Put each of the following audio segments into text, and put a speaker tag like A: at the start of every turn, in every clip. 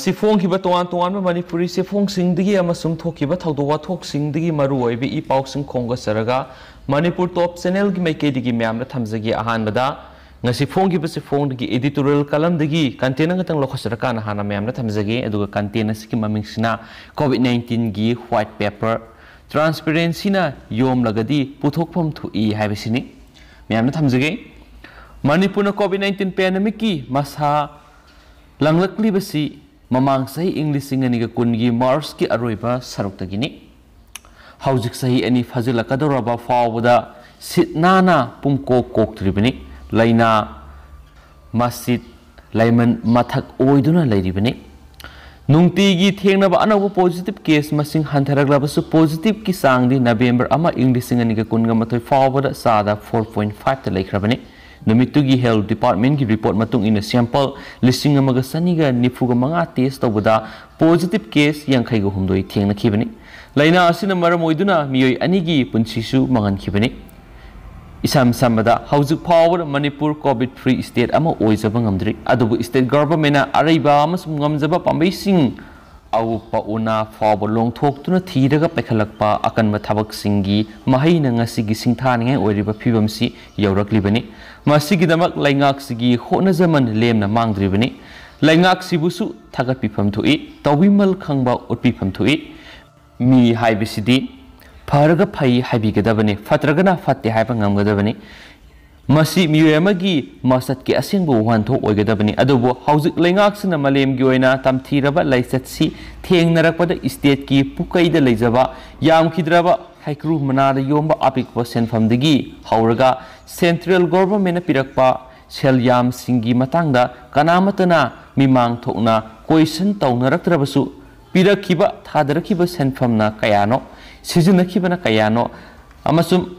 A: सिफोंगी तोान तोान मनपुरी सिफोंगी थोदों वाथोगी मरूब इ पाउं खोंगसरग मनपुर टॉप चेनेल की मैकई मैम थमजगी अहानबद सिफोंगी की एडिटोरियल कलम कंटेन लौखसरक हाँ मैम थमजगी कंटेन की ममिंग कोविड नाइन्टीन की ह्वाइट पेपर ट्रांसपेरेंसी योमलगदी पुथोफम थी है मैम थमजगी मनपुर कोविड नाइन्टीन पेनडेमिक की मसा लंगलक्सी ममांग सही इंग लिसिंग अनिग कुनगी मार्च की अरोइबा सरुक्तगिनी हौजिक सही अनि फावद फावदा सिटनाना पुमको कोक्त्रिबनी लैना मस्जिद लाइमन मथक ओइदुना नुती नुंगतीगी थेंगनब पोजिटिव केस मैं हंथरब पोजिटिव की चादी नवेंबर अमा इंग लिसिंग अनिग कुनगा मथोय फावदा सादा 4.5 त Namitugi Health Department ki report matung ina sample listing amaga saniga nipuga manga test tau buda positive case yang kai go humdoi tiang naki bani. Laina asina mara moiduna miyoi anigi pun sisu mangan ki bani. Isam samada housing power Manipur COVID free state ama oi zaba ngamdri. Adobo state government na arai ba amas mungam sing ꯑꯎꯄ ꯎꯅ ꯐꯥꯎꯕ ꯂꯣꯡꯊꯣꯛꯇꯨꯅ ꯊꯤꯔꯒ ꯄꯥꯏꯈꯠꯂꯛꯄ ꯑꯀꯟꯕ ꯊꯕꯛꯁꯤꯡꯒꯤ ꯃꯍꯩꯅ ꯉꯁꯤꯒꯤ ꯁꯤꯡꯊꯥꯅꯤꯡꯉꯥꯏ ꯑꯣꯏꯔꯤꯕ ꯐꯤꯕꯝꯁꯤ ꯌꯧꯔꯛꯂꯤꯕꯅꯤ ꯃꯁꯤꯒꯤꯗꯃꯛ ꯂꯩꯉꯥꯛꯁꯤꯒꯤ ꯍꯣꯠꯅꯖꯃꯟ ꯂꯦꯝꯅ ꯃꯥꯡꯗ꯭ꯔꯤꯕꯅꯤ ꯂꯩꯉꯥꯛꯁꯤꯕꯨꯁꯨ ꯊꯥꯒꯠꯄꯤꯐꯝ ꯊꯣꯛꯏ ꯇꯧꯕꯤꯃꯜ ꯈꯪꯕ ꯎꯠꯄꯤꯐꯝ ꯊꯣꯛꯏ ꯃꯤ ꯍꯥꯏꯕꯁꯤꯗꯤ ꯐꯔꯒ ꯐꯩ ꯍꯥꯏꯕꯤꯒꯗꯕꯅꯤ ꯐꯠꯇ꯭ꯔꯒꯅ ꯐꯠꯇꯦ ꯍꯥꯏꯕ ꯉꯝꯒꯗꯕꯅꯤ ꯃꯁꯤ ꯃꯤꯑꯣꯏ ꯑꯃꯒꯤ ꯃꯁꯛꯀꯤ ꯑꯁꯦꯡꯕ ꯋꯥꯟꯊꯣꯛ ꯑꯣꯏꯒꯗꯕꯅꯤ ꯑꯗꯨꯕꯨ ꯍꯧꯖꯤꯛ ꯂꯩꯉꯥꯛꯁꯤꯅ ꯃꯥꯂꯦꯝꯒꯤ ꯑꯣꯏꯅ ꯇꯝꯊꯤꯔꯕ ꯂꯥꯏꯆꯠꯁꯤ ꯊꯦꯡꯅꯔꯛꯄꯗ ꯏꯁꯇꯦꯠꯀꯤ ꯄꯨꯀꯩꯗ ꯂꯩꯖꯕ ꯌꯥꯝꯈꯤꯗ꯭ꯔꯕ ꯍꯩꯀ꯭ꯔꯨ ꯃꯅꯥꯗ ꯌꯣꯝꯕ ꯑꯄꯤꯛꯄ ꯁꯦꯟꯐꯝꯗꯒꯤ ꯍꯧꯔꯒ ꯁꯦꯟꯇ꯭ꯔꯦꯜ ꯒꯣꯚꯔꯟꯃꯦꯟꯅ ꯄꯤꯔꯛꯄ ꯁꯦꯜ ꯌꯥꯝꯁꯤꯡꯒꯤ ꯃꯇꯥꯡꯗ ꯀꯅꯥꯃꯠꯇꯅ ꯃꯤꯃꯥꯡ ꯊꯣꯛꯅ ꯀꯣꯏꯁꯟ ꯇꯧꯅꯔꯛꯇ꯭ꯔꯕꯁꯨ ꯄꯤꯔꯛꯈꯤꯕ ꯊꯥꯗꯔꯛꯈꯤꯕ ꯁꯦꯟꯐꯝꯅ ꯀꯌꯥꯅꯣ ꯁꯤꯖꯤꯟꯅꯈꯤꯕꯅ ꯀꯌꯥꯅꯣ ꯑꯃꯁꯨꯡ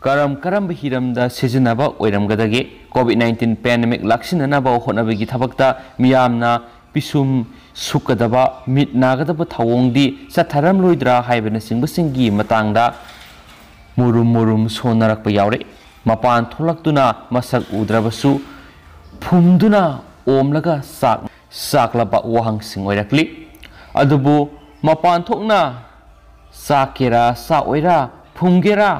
A: ꯀꯔꯝ ꯀꯔꯝꯕ ꯍꯤꯔꯝꯗ ꯁꯤꯖꯤꯟꯅꯕ ꯑꯣꯏꯔꯝꯒꯗꯒꯦ ꯀꯣꯚꯤꯠ ꯅꯥꯏꯟꯇꯤꯟ ꯄꯦꯟꯗꯦꯃꯤꯛ ꯂꯥꯛꯁꯤꯟꯅꯅꯕ ꯍꯣꯠꯅꯕꯒꯤ ꯊꯕꯛꯇ ꯃꯤꯌꯥꯝꯅ ꯄꯤꯁꯨꯝ ꯁꯨꯛꯀꯗꯕ ꯃꯤꯠ ꯅꯥꯒꯗꯕ ꯊꯧꯑꯣꯡꯗꯤ ꯆꯠꯊꯔꯝꯂꯣꯏꯗ꯭ꯔꯥ ꯍꯥꯏꯕꯅꯆꯤꯡꯕꯁꯤꯡꯒꯤ ꯃꯇꯥꯡꯗ ꯃꯨꯔꯨꯝ ꯃꯨꯔꯨꯝ ꯁꯣꯟꯅꯔꯛꯄ ꯌꯥꯎꯔꯦ ꯃꯄꯥꯟ ꯊꯣꯛꯂꯛꯇꯨꯅ ꯃꯁꯛ ꯎꯗ꯭ꯔꯕꯁꯨ ꯐꯨꯝꯗꯨꯅ ꯑꯣꯝꯂꯒ ꯆꯥꯛ ꯆꯥꯛꯂꯕ ꯋꯥꯍꯪꯁꯤꯡ ꯑꯣꯏꯔꯛꯂꯤ ꯑꯗꯨꯕꯨ ꯃꯄꯥꯟ ꯊꯣꯛꯅ ꯆꯥꯛꯀꯦꯔꯥ ꯆꯥꯛꯑꯣꯏꯔꯥ ꯐꯨꯝꯒꯦꯔꯥ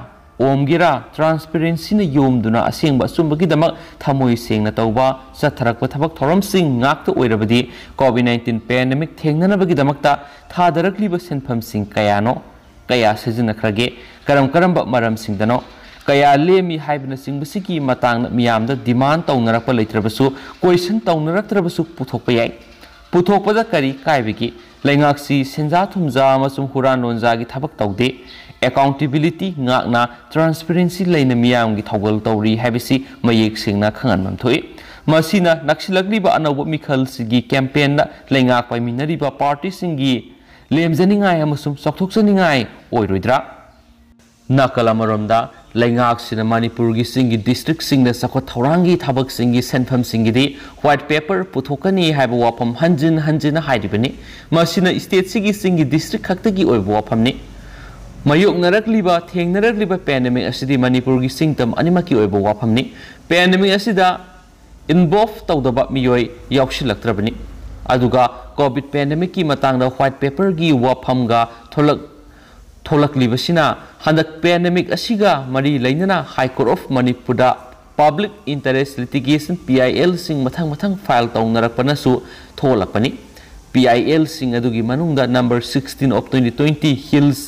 A: ओमगेरा ट्रांसपेरेंसी योमदुना असेंब अचुम्बगीदमक थमोय सेंगना तौबा चथरक थबक थौरमसिंग नाक्त ओइरबदी कोविड 19 पेंडेमिक थेंगनबगीदमकता थादरकलिब सेनफमसिंग कयानो कया सिजनखरगे करम करम मरमसिंगदनो कया लेमी डिमांड तौनरप लेत्रबसु क्वेश्चन तौनरत्रबसु पुथोप याई पुथोपदा करी कायबिकी लेंगाक्सी सेंजा थुमजा मसुम हुरान लोनजागी थबक तौदे accountability ngakna transparency leina miyam gi thawal tawri habisi mayek singna khangan mam thoi masina naksilagliba anawba mikhal sigi campaign na lengak paiminariba party singi lemjaningai amasum sokthoksaningai oiroidra ꯅꯥꯀꯂꯃꯔꯣꯝꯗ ꯂꯩꯉꯥꯛꯁꯤꯅ ꯃꯅꯤꯄꯨꯔꯒꯤ ꯁꯤꯡꯒꯤ ꯗꯤꯁꯇ꯭ꯔꯤꯛꯁꯤꯡꯗ ꯆꯥꯎꯈꯠ ꯊꯧꯔꯥꯡꯒꯤ ꯊꯕꯛꯁꯤꯡꯒꯤ ꯁꯦꯟꯐꯝꯁꯤꯡꯒꯤꯗꯤ ꯋꯥꯏꯠ ꯄꯦꯄꯔ ꯄꯨꯊꯣꯛꯀꯅꯤ ꯍꯥꯏꯕ ꯋꯥꯐꯝ ꯍꯟꯖꯤꯟ ꯍꯟꯖꯤꯟꯅ ꯍꯥꯏꯔꯤꯕꯅꯤ ꯃꯁꯤꯅ ꯏꯁꯇꯦꯠꯁꯤꯒꯤ ꯁꯤꯡꯒꯤ ꯗꯤꯁꯇ꯭ꯔꯤꯛ ꯈꯛꯇꯒꯤ ꯑꯣꯏꯕ ꯋꯥꯐꯝꯅꯤ मयोनरली थेनरली पेनमी मनपुर की सिंगम की वाफमें पेनमी इनवॉल्व तौदब मोयलब्रबी कोविड पेनमी की मांग पेपर की वाफम हंक पेनमी मरी लेना high court of Manipur public interest litigation P I L मथ मथ फाइल तौनपनी P I L number sixteen of twenty twenty हिल्स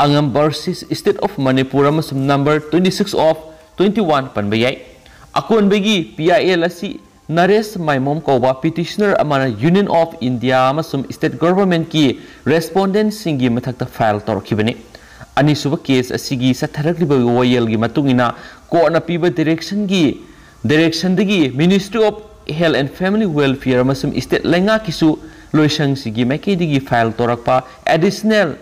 A: angam versus of of number amasum six of twenty one panba yai akon begi pil asi Naresh माइम कौबा petitioner अमाना union of India state government की respondent सिंगी मथक file तौरखिबने अनिसुब case असिगी सथरखलिब की कोर्ट पीब डायरेक्शन की डायरेक्शन दगी of health and family welfare अमासुम स्टेट लेंगा किसु लोइसंग सिगी मैकेदगी फाइल तौरखपा एडिशनल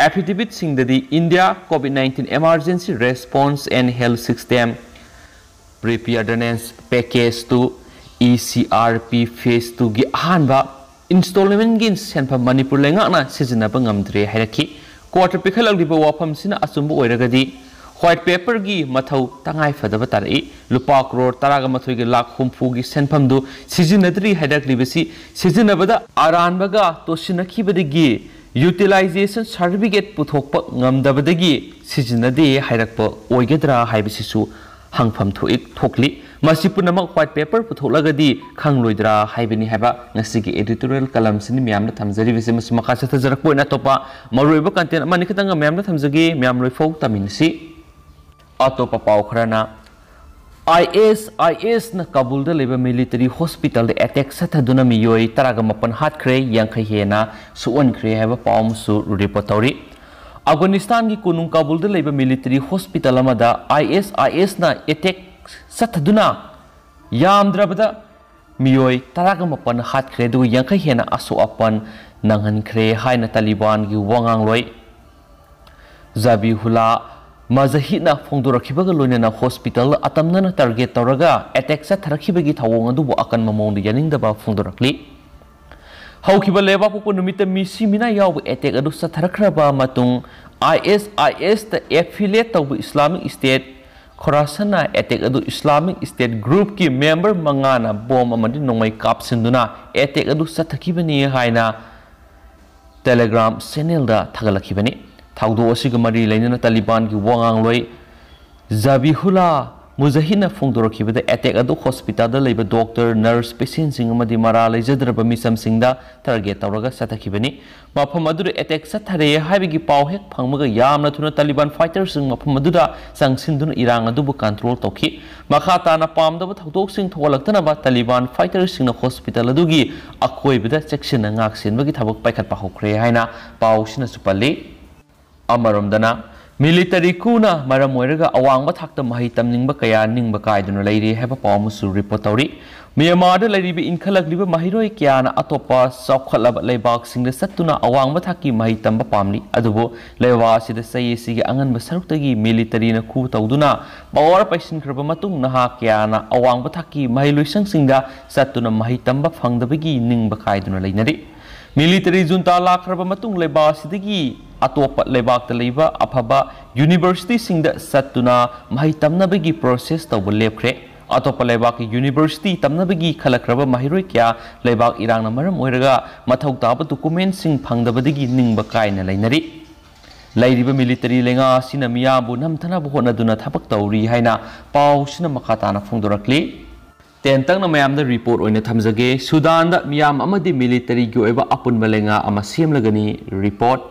A: एफिडेविट सिंह India covid nineteen emergency response and health system preparedness package two E C R P phase two की अहब इंस्टॉलमेंट की सेंफ मनपुर लेनाब्रे क्वार्टर पेखल वफम से अचुबी व्हाइट पेपर की मथ तंगाइफद तर लुप क्रो तरग मथो की लाख हूफू की सेंफम सिजनद्री हैदली अरानबग तोशनखीबी ꯌꯨꯇꯤꯂꯥꯏꯖꯦꯁꯟ ꯁꯥꯔꯇꯤꯐꯤꯀꯦꯠ ꯄꯨꯊꯣꯛꯄ ꯉꯝꯗꯕꯗꯒꯤ ꯁꯤꯖꯤꯟꯅꯗꯦ ꯍꯥꯏꯔꯛꯄ ꯑꯣꯏꯒꯗ꯭ꯔꯥ ꯍꯥꯏꯕꯁꯤꯁꯨ ꯍꯪꯐꯝ ꯊꯣꯛꯏ ꯊꯣꯛꯂꯤ ꯃꯁꯤ ꯄꯨꯝꯅꯃꯛ ꯋꯥꯏꯠ ꯄꯦꯄꯔ ꯄꯨꯊꯣꯛꯂꯒꯗꯤ ꯈꯪꯂꯣꯏꯗ꯭ꯔꯥ ꯍꯥꯏꯕꯅꯤ ꯍꯥꯏꯕ ꯉꯁꯤꯒꯤ ꯑꯦꯗꯤꯇꯣꯔꯤꯌꯦꯜ ꯀꯂꯝꯁꯤꯅ ꯃꯌꯥꯝꯅ ꯊꯝꯖꯔꯤꯕꯁꯤ ꯃꯁꯤ ꯃꯈꯥ ꯆꯠꯊꯖꯔꯛꯄ ꯑꯣꯏꯅ ꯑꯇꯣꯞꯄ ꯃꯔꯨꯑꯣꯏꯕ ꯀꯟꯇꯦꯟ ꯑꯃꯅꯤ ꯈꯤꯇꯪꯒ ꯃꯌꯥꯝꯅ ꯊꯝꯖꯒꯦ ꯃꯌꯥꯝ ꯂꯣꯏꯐꯥꯎ ꯇꯝꯃꯤꯟꯅꯁꯤ ꯑꯇꯣꯞꯄ ꯄꯥꯎ ꯈꯔꯅ IS ISꯅ ꯀꯥꯕꯨꯜꯗ ꯂꯩꯕ ꯃꯤꯂꯤꯇꯔꯤ ꯍꯣꯁꯄꯤꯇꯥꯜꯗ ꯑꯦꯇꯦꯛ ꯁꯠꯊꯗꯨꯅ ꯃꯤꯑꯣꯏ ꯇꯔꯥꯒ ꯃꯥꯄꯟ ꯍꯥꯠꯈ꯭ꯔꯦ ꯌꯥꯡꯈꯩ ꯍꯦꯟꯅ ꯁꯣꯛꯍꯟꯈ꯭ꯔꯦ ꯍꯥꯏꯕ ꯄꯥꯎ ꯑꯃꯁꯨ ꯔꯤꯄꯣꯔꯠ ꯇꯧꯔꯤ ꯑꯐꯒꯥꯅꯤꯁꯇꯥꯟꯒꯤ ꯀꯣꯅꯨꯡ ꯀꯥꯕꯨꯜꯗ ꯂꯩꯕ ꯃꯤꯂꯤꯇꯔꯤ ꯍꯣꯁꯄꯤꯇꯥꯜ ꯑꯃꯗ IS ISꯅ ꯑꯦꯇꯦꯛ ꯁꯠꯊꯗꯨꯅ ꯌꯥꯝꯗ꯭ꯔꯕꯗ ꯃꯤꯑꯣꯏ ꯇꯔꯥꯒ ꯃꯥꯄꯟ ꯍꯥꯠꯈ꯭ꯔꯦ ꯑꯗꯨꯒ ꯌꯥꯡꯈꯩ ꯍꯦꯟꯅ ꯑꯁꯣꯛ ꯑꯄꯟ ꯅꯪꯍꯟꯈ꯭ꯔꯦ ꯍꯥꯏꯅ ꯇꯥꯂꯤꯕꯥꯟꯒꯤ ꯋꯥꯉꯥꯡꯂꯣꯏ ꯖꯥꯕꯤꯍꯨꯂꯥ Mazahina fungdura kibaga lunena hospital atamnana target toraga eteksa taraki bagi tawonga dubu akan mamongdi yaning daba fungdura kli. Hau kibaga leba kuku numita misi mina yawu etek adu sa tarakra ba matung ISIS ta affiliate tawu Islamic State Khorasana etek adu Islamic State Group ki member mangana bom amadi nongai kap sinduna etek adu sa takibani hai na Telegram senilda tagalakibani. bani. ꯊꯧꯗꯣꯛ ꯑꯁꯤꯒ ꯃꯔꯤ ꯂꯩꯅꯅ ꯇꯥꯂꯤꯕꯥꯟꯒꯤ ꯋꯥꯉꯥꯡꯂꯣꯏ ꯖꯕꯤꯍꯨꯂꯥ ꯃꯨꯖꯍꯤꯟꯅ ꯐꯣꯡꯗꯣꯔꯛꯈꯤꯕꯗ attack ꯑꯗꯨ ꯍꯣꯁꯄꯤꯇꯥꯜꯗ ꯂꯩꯕ doctor nurse ꯄꯦꯁꯦꯟꯁꯤꯡ ꯑꯃꯗꯤ ꯃꯔꯥ ꯂꯩꯖꯗ꯭ꯔꯕ ꯃꯤꯁꯝꯁꯤꯡꯗ target ꯇꯧꯔꯒ ꯆꯠꯊꯈꯤꯕꯅꯤ ꯃꯐꯝ ꯑꯗꯨꯗ ꯑꯦꯇꯦꯛ ꯆꯠꯊꯔꯦ ꯍꯥꯏꯕꯒꯤ ꯄꯥꯎ ꯍꯦꯛ ꯐꯪꯕꯒ ꯌꯥꯝꯅ ꯊꯨꯅ ꯇꯥꯂꯤꯕꯥꯟ ꯐꯥꯏꯇꯔꯁꯤꯡ ꯃꯐꯝ ꯑꯗꯨꯗ ꯆꯪꯁꯤꯟꯗꯨꯅ ꯏꯔꯥꯡ ꯑꯗꯨꯕꯨ ꯀꯟꯇ꯭ꯔꯣꯜ ꯇꯧꯈꯤ ꯃꯈꯥ ꯇꯥꯅ ꯄꯥꯝꯗꯕ ꯊꯧꯗꯣꯛꯁꯤꯡ ꯊꯣꯛꯍꯜꯂꯛꯇꯅꯕ ꯇꯥꯂꯤꯕꯥꯟ ꯐꯥꯏꯇꯔꯁꯤꯡꯅ ꯍꯣꯁꯄꯤꯇꯥꯜ ꯑꯗꯨꯒꯤ ꯑꯀꯣꯏꯕꯗ ꯆꯦꯛꯁꯤꯟꯅ ꯉꯥꯛ ꯁꯦꯟꯕꯒꯤ ꯊꯕꯛ ꯄꯥꯏꯈꯠꯄ ꯍꯧꯈ꯭ꯔꯦ ꯍꯥꯏꯅ ꯄꯥꯎꯁꯤꯅꯁꯨ ꯄꯜꯂꯤ ꯑꯃꯔꯣꯝꯗꯅ ꯃꯤꯂꯤꯇꯔꯤ ꯀꯨꯅ ꯃꯔꯝ ꯑꯣꯏꯔꯒ ꯑꯋꯥꯡꯕ ꯊꯥꯛꯇ ꯃꯍꯩ ꯇꯝꯅꯤꯡꯕ ꯀꯌꯥ ꯅꯤꯡꯕ ꯀꯥꯏꯗꯨꯅ ꯂꯩꯔꯤ ꯍꯥꯏꯕ ꯄꯥꯎ ꯑꯃꯁꯨ ꯔꯤꯄꯣꯔꯠ ꯇꯧꯔꯤ ꯃ꯭ꯌꯥꯟꯃꯥꯔꯗ ꯂꯩꯔꯤꯕ ꯏꯟꯈꯠꯂꯛꯂꯤꯕ ꯃꯍꯩꯔꯣꯏ ꯀꯌꯥꯅ ꯑꯇꯣꯞꯄ ꯆꯥꯎꯈꯠꯂꯕ ꯂꯩꯕꯥꯛꯁꯤꯡꯗ ꯆꯠꯇꯨꯅ ꯑꯋꯥꯡꯕ ꯊꯥꯛꯀꯤ ꯃꯍꯩ ꯇꯝꯕ ꯄꯥꯝꯂꯤ ꯑꯗꯨꯕꯨ ꯂꯩꯕꯥꯛ ꯑꯁꯤꯗ ꯆꯍꯤ ꯑꯁꯤꯒꯤ ꯑꯉꯟꯕ ꯁꯔꯨꯛꯇꯒꯤ ꯃꯤꯂꯤꯇꯔꯤꯅ ꯈꯨ ꯇꯧꯗꯨꯅ ꯄꯋꯥꯔ ꯄꯩꯁꯤꯟꯈ꯭ꯔꯕ ꯃꯇꯨꯡ ꯅꯍꯥ ꯀꯌꯥꯅ ꯑꯋꯥꯡꯕ ꯊꯥꯛꯀꯤ ꯃꯍꯩ ꯂꯣꯏꯁꯪꯁꯤꯡꯗ ꯆꯠꯇꯨꯅ ꯃꯍꯩ ꯇꯝꯕ ꯐꯪꯗꯕꯒꯤ ꯅꯤꯡꯕ ꯀꯥꯏꯗꯨꯅ ꯂꯩꯅꯔꯤ ꯃꯤꯂꯤꯇꯔꯤ ꯖꯨꯟꯇꯥ ꯂꯥꯛꯈ꯭ꯔꯕ ꯃꯇꯨꯡ ꯂꯩꯕꯥꯛ ꯑꯁꯤꯗꯒꯤ ꯑꯇꯣꯞꯄ ꯂꯩꯕꯥꯛꯇ ꯂꯩꯕ ꯑꯐꯕ ꯌꯨꯅꯤꯚꯔꯁꯤꯇꯤꯁꯤꯡꯗ ꯆꯠꯇꯨꯅ ꯃꯍꯩ ꯇꯝꯅꯕꯒꯤ ꯄ꯭ꯔꯣꯁꯦꯁ ꯇꯧꯕ ꯂꯦꯞꯈ꯭ꯔꯦ ꯑꯇꯣꯞꯄ ꯂꯩꯕꯥꯛꯀꯤ ꯌꯨꯅꯤꯚꯔꯁꯤꯇꯤ ꯇꯝꯅꯕꯒꯤ ꯈꯜꯂꯛꯈ꯭ꯔꯕ ꯃꯍꯩꯔꯣꯏ ꯀꯌꯥ ꯂꯩꯕꯥꯛ ꯏꯔꯥꯡꯅ ꯃꯔꯝ ꯑꯣꯏꯔꯒ ꯃꯊꯧ ꯇꯥꯕ ꯗꯣꯀꯨꯃꯦꯟꯁꯤꯡ ꯐꯪꯗꯕꯗꯒꯤ ꯅꯤꯡꯕ ꯀꯥꯏꯅ ꯂꯩꯅꯔꯤ ꯂꯩꯔꯤꯕ ꯃꯤꯂꯤꯇꯔꯤ ꯂꯩꯉꯥ ꯑꯁꯤꯅ ꯃꯤꯌꯥꯝꯕꯨ ꯅꯝꯊꯅꯕ ꯍꯣꯠꯅꯗꯨꯅ ꯊꯕꯛ ꯇꯧꯔꯤ ꯍꯥꯏꯅ ꯄꯥꯎꯁꯤꯅ ꯃꯈꯥ ꯇꯥꯅ ꯐꯣꯡꯗꯣꯔꯛꯂꯤ ꯇꯦꯟ ꯇꯪꯅ ꯃꯌꯥꯝꯗ ꯔꯤꯄꯣꯔꯠ ꯑꯣꯏꯅ ꯊꯝꯖꯒꯦ ꯁꯨꯗꯥꯟꯗ ꯃꯤꯌꯥꯝ ꯑꯃꯗꯤ ꯃꯤꯂꯤꯇꯔꯤꯒꯤ ꯑꯣꯏꯕ ꯑꯄꯨꯟꯕ ꯂꯩꯉꯥ ꯑꯃ ꯁꯦꯝꯂꯒꯅꯤ ꯔꯤꯄꯣꯔꯠ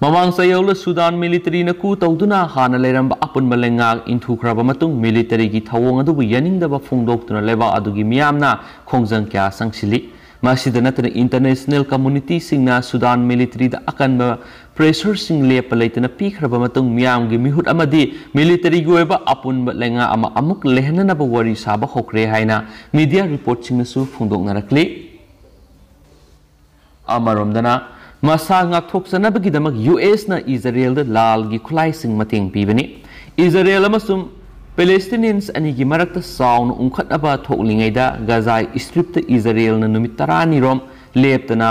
A: ꯃꯃꯥꯡ ꯆꯌꯣꯜꯗ ꯁꯨꯗꯥꯟ ꯃꯤꯂꯤꯇꯔꯤꯅ ꯀꯨ ꯇꯧꯗꯨꯅ ꯍꯥꯟꯅ ꯂꯩꯔꯝꯕ ꯑꯄꯨꯟꯕ ꯂꯩꯉꯥꯛ ꯏꯟꯊꯨꯈ꯭ꯔꯕ ꯃꯇꯨꯡ ꯃꯤꯂꯤꯇꯔꯤꯒꯤ ꯊꯧꯑꯣꯡ ꯑꯗꯨꯕꯨ ꯌꯥꯅꯤꯡꯗꯕ ꯐꯣꯡꯗꯣꯛꯇꯨꯅ ꯂꯩꯕꯥꯛ ꯑꯗꯨꯒꯤ ꯃꯤꯌꯥꯝꯅ ꯈꯣꯡꯖꯪ ꯀꯌꯥ ꯆꯪꯁꯤꯜꯂꯤ ꯃꯁꯤꯗ ꯅꯠꯇꯅ ꯏꯟꯇꯔꯅꯦꯁꯅꯦꯜ ꯀꯝꯃꯨꯅꯤꯇꯤꯁꯤꯡꯅ ꯁꯨꯗꯥꯟ ꯃꯤꯂꯤꯇꯔꯤꯗ ꯑꯀꯟꯕ ꯄ꯭ꯔꯦꯁꯔꯁꯤꯡ ꯂꯦꯞꯄ ꯂꯩꯇꯅ ꯄꯤꯈ꯭ꯔꯕ ꯃꯇꯨꯡ ꯃꯤꯌꯥꯝꯒꯤ ꯃꯤꯍꯨꯠ ꯑꯃꯗꯤ ꯃꯤꯂꯤꯇꯔꯤꯒꯤ ꯑꯣꯏꯕ ꯑꯄꯨꯟꯕ ꯂꯩꯉꯥꯛ ꯑꯃ ꯑꯃꯨꯛ ꯂꯩꯍꯟꯅꯅꯕ ꯋꯥꯔꯤ ꯁꯥꯕ ꯍꯧꯈ꯭ꯔꯦ ꯍꯥꯏꯅ ꯃꯤꯗꯤꯌꯥ ꯔꯤꯄꯣꯔꯠꯁꯤꯡꯅꯁꯨ ꯐꯣꯡꯗꯣꯛꯅꯔꯛꯂꯤ ꯑꯃꯔꯣꯝꯗꯅ ꯃꯁꯥ ꯉꯥꯛꯊꯣꯛꯆꯅꯕꯒꯤꯗꯃꯛ ꯌꯨ ꯑꯦꯁꯅ ꯏꯖꯔꯦꯜꯗ ꯂꯥꯜꯒꯤ ꯈꯨꯠꯂꯥꯏꯁꯤꯡ ꯃꯇꯦꯡ ꯄꯤꯕꯅꯤ ꯏꯖꯔꯦꯜ ꯑꯃꯁꯨꯡ ꯄꯦꯂꯦꯁꯇꯤꯅꯤꯌꯟꯁ ꯑꯅꯤꯒꯤ ꯃꯔꯛꯇ ꯆꯥꯎꯅ ꯎꯪꯈꯠꯅꯕ ꯊꯣꯛꯂꯤꯉꯩꯗ ꯒꯖꯥꯏ ꯏꯁꯇ꯭ꯔꯤꯞꯇ ꯏꯖꯔꯦꯜꯅ ꯅꯨꯃꯤꯠ ꯇꯔꯥꯅꯤꯔꯣꯝ ꯂꯦꯞꯇꯅ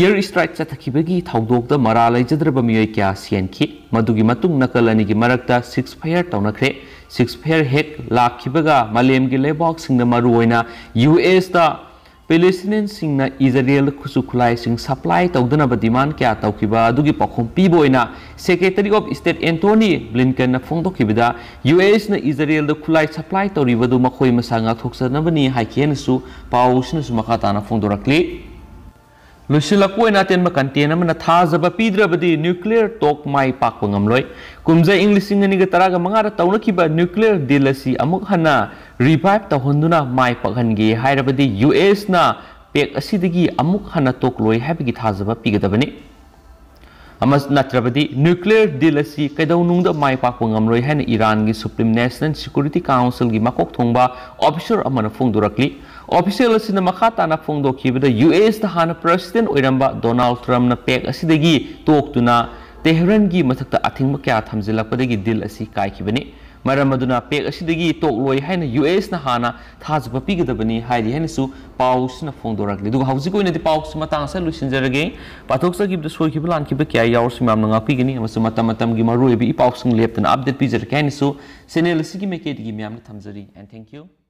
A: ꯏꯌꯔ ꯏꯁꯇ꯭ꯔꯥꯏꯛ ꯆꯠꯊꯈꯤꯕꯒꯤ ꯊꯧꯗꯣꯛꯇ ꯃꯔꯥ ꯂꯩꯖꯗ꯭ꯔꯕ ꯃꯤꯑꯣꯏ ꯀꯌꯥ ꯁꯦꯟꯈꯤ ꯃꯗꯨꯒꯤ ꯃꯇꯨꯡ ꯅꯀꯜ ꯑꯅꯤꯒꯤ ꯃꯔꯛꯇ ꯁꯤꯛꯁ ꯐꯌꯔ ꯇꯧꯅꯈ꯭ꯔꯦ ꯁꯤꯛꯁ ꯐꯌꯔ ꯍꯦꯛ ꯂꯥꯛꯈꯤꯕꯒ ꯃꯥꯂꯦꯝꯒꯤ ꯂꯩꯕꯥꯛꯁꯤꯡꯗ ꯃꯔꯨꯑꯣꯏꯅ ꯌꯨ ꯑꯦꯁꯇ ꯄꯦꯂꯦꯁꯇꯤꯅꯤꯌꯟꯁꯤꯡꯅ ꯏꯖꯔꯦꯜ ꯈꯨꯠꯁꯨ ꯈꯨꯠꯂꯥꯏꯁꯤꯡ ꯁꯄ꯭ꯂꯥꯏ ꯇꯧꯗꯅꯕ ꯗꯤꯃꯥꯟ ꯀꯌꯥ ꯇꯧꯈꯤꯕ ꯑꯗꯨꯒꯤ ꯄꯥꯎꯈꯨꯝ ꯄꯤꯕ ꯑꯣꯏꯅ ꯁꯦꯀ꯭ꯔꯦꯇꯔꯤ ꯑꯣꯐ ꯏꯁꯇꯦꯠ ꯑꯦꯟꯇꯣꯅꯤ ꯕ꯭ꯂꯤꯟꯀꯟꯅ ꯐꯣꯡꯗꯣꯛꯈꯤꯕꯗ ꯌꯨ ꯑꯦꯁꯅ ꯏꯖꯔꯦꯜꯗ ꯈꯨꯠꯂꯥꯏ ꯁꯄ꯭ꯂꯥꯏ ꯇꯧꯔꯤꯕꯗꯨ ꯃꯈꯣꯏ ꯃꯁꯥ ꯉꯥꯛꯊꯣꯛꯆꯅꯕꯅꯤ ꯍꯥꯏꯈꯤ ꯍꯥꯏꯅꯁꯨ ꯄꯥꯎꯁꯤꯅꯁꯨ ꯃꯈꯥ ꯇꯥꯅ ꯐꯣꯡꯗꯣꯔꯛꯂꯤ लुसीलको अटेंब कंटेन थाजब पीद्रबी न्यूक्लियर टोक माइ पापमलोय कुमजा इंग लिंग तरग मंगा तौनब न्यूक्लियर डील हना रिवाइव तौहन माइ पागे यू एस पेक हना तोलोय थाजब पीगदबने नत्रबदी न्यूक्लियर डील कदौनुंग माइ पापमलोय है इरान की सुप्रीम नेशनल सिक्यूरीटी काउंसिल की मकोक थोब ऑफिसर फोंदुरली ऑफिशियल से मखा ताना फोंदोखीबद यूएस हान प्रेसिडेंट ओरब डोनाल्ड ट्रम्प पेक असीदगी तेहरन की मथक अथिंब क्या थमजिलपदी दिल कायबने मरमदुना पेक तोलो तोलोय है यूएस हाना थाजब पीगदबनी है पाउस फोंदोरगली हौजिक ओइनदि पाउस मतांग से लुसिनजरगे पाथोक्सगिब क्या यावस म्याम नापिगनी अमसु मता मतम गी पाउस अपडेट पीजरके है चेनेल सिगी मेकेदगी म्याम थमजरी एंड थैंक यू